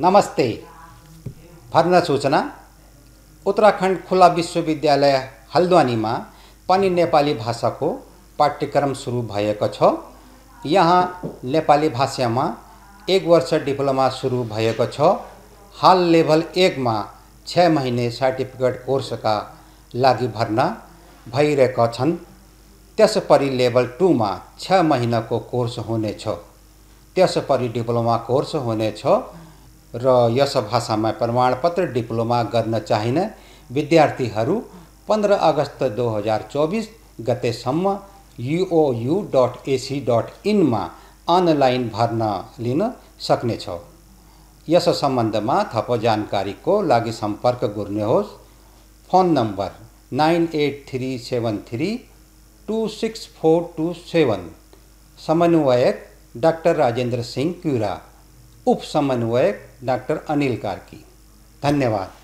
नमस्ते भर्ना सूचना उत्तराखण्ड खुला विश्वविद्यालय हल्द्वानीमा पनि नेपाली भाषाको पाठ्यक्रम सुरु भएको छ यहाँ नेपाली भाषामा एक वर्ष डिप्लोमा सुरु भएको छ हाल लेभल एकमा छ महिने सर्टिफिकेट कोर्सका लागि भर्ना भइरहेका छन् त्यसपरि लेभल टूमा छ महिनाको कोर्स हुनेछ त्यसपरि डिप्लोमा कोर्स हुनेछ रषा में प्रमाणपत्र डिप्लोमा करना चाहने विद्यार्थी पंद्रह अगस्त दो हजार गते समय यूओयू डट एसी डट इन में अनलाइन भर्न लिन इस संबंध में थप लगी संपर्क सम्पर्क हो phone number nine eight three seven three two six four two seven समन्वयक डाक्टर राजेन्द्र सिंह क्युरा उप समन्वयक डॉक्टर अनिल कार्की धन्यवाद